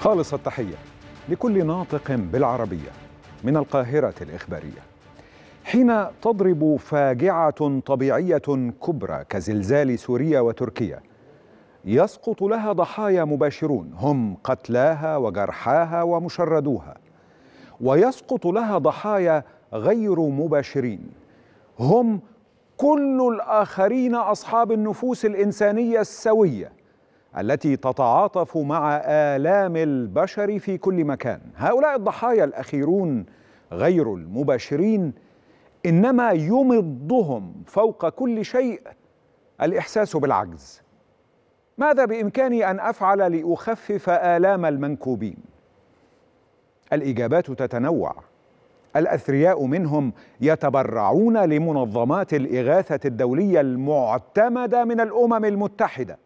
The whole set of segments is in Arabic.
خالص التحية لكل ناطق بالعربية من القاهرة الإخبارية حين تضرب فاجعة طبيعية كبرى كزلزال سوريا وتركيا يسقط لها ضحايا مباشرون هم قتلاها وجرحاها ومشردوها ويسقط لها ضحايا غير مباشرين هم كل الآخرين أصحاب النفوس الإنسانية السوية التي تتعاطف مع آلام البشر في كل مكان هؤلاء الضحايا الأخيرون غير المباشرين إنما يمضهم فوق كل شيء الإحساس بالعجز ماذا بإمكاني أن أفعل لأخفف آلام المنكوبين؟ الإجابات تتنوع الأثرياء منهم يتبرعون لمنظمات الإغاثة الدولية المعتمدة من الأمم المتحدة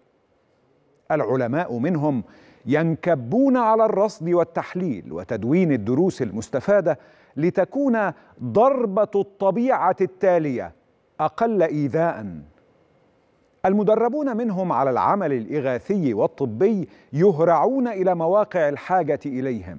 العلماء منهم ينكبون على الرصد والتحليل وتدوين الدروس المستفاده لتكون ضربه الطبيعه التاليه اقل ايذاء المدربون منهم على العمل الاغاثي والطبي يهرعون الى مواقع الحاجه اليهم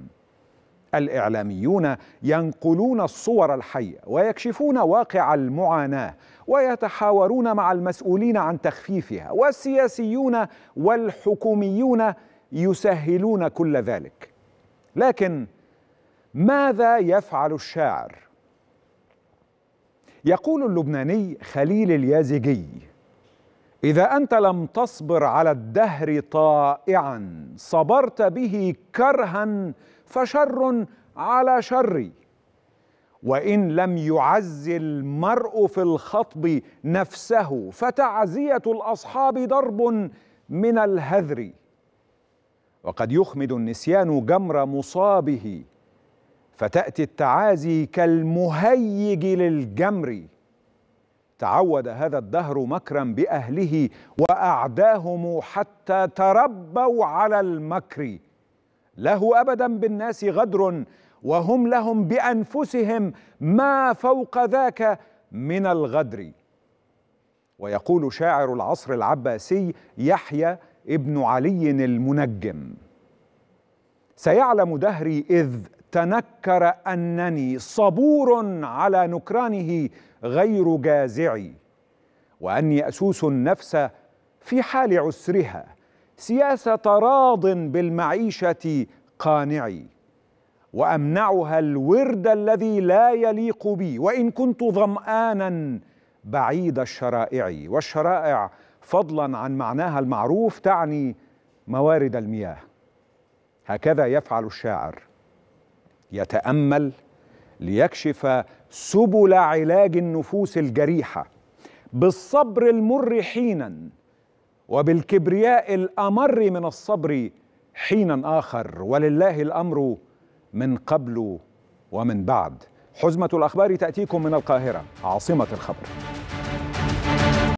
الاعلاميون ينقلون الصور الحيه ويكشفون واقع المعاناه ويتحاورون مع المسؤولين عن تخفيفها والسياسيون والحكوميون يسهلون كل ذلك لكن ماذا يفعل الشاعر يقول اللبناني خليل اليازجي اذا انت لم تصبر على الدهر طائعا صبرت به كرها فشر على شر وان لم يعز المرء في الخطب نفسه فتعزيه الاصحاب ضرب من الهذر وقد يخمد النسيان جمر مصابه فتاتي التعازي كالمهيج للجمر تعود هذا الدهر مكرا باهله واعداهم حتى تربوا على المكر له ابدا بالناس غدر وهم لهم بانفسهم ما فوق ذاك من الغدر ويقول شاعر العصر العباسي يحيى ابن علي المنجم سيعلم دهري اذ تنكر انني صبور على نكرانه غير جازعي واني اسوس النفس في حال عسرها سياسة راض بالمعيشة قانعي وامنعها الورد الذي لا يليق بي وان كنت ظمانا بعيد الشرائع والشرائع فضلا عن معناها المعروف تعني موارد المياه هكذا يفعل الشاعر يتامل ليكشف سبل علاج النفوس الجريحه بالصبر المر حينا وبالكبرياء الامر من الصبر حينا اخر ولله الامر من قبل ومن بعد حزمه الاخبار تاتيكم من القاهره عاصمه الخبر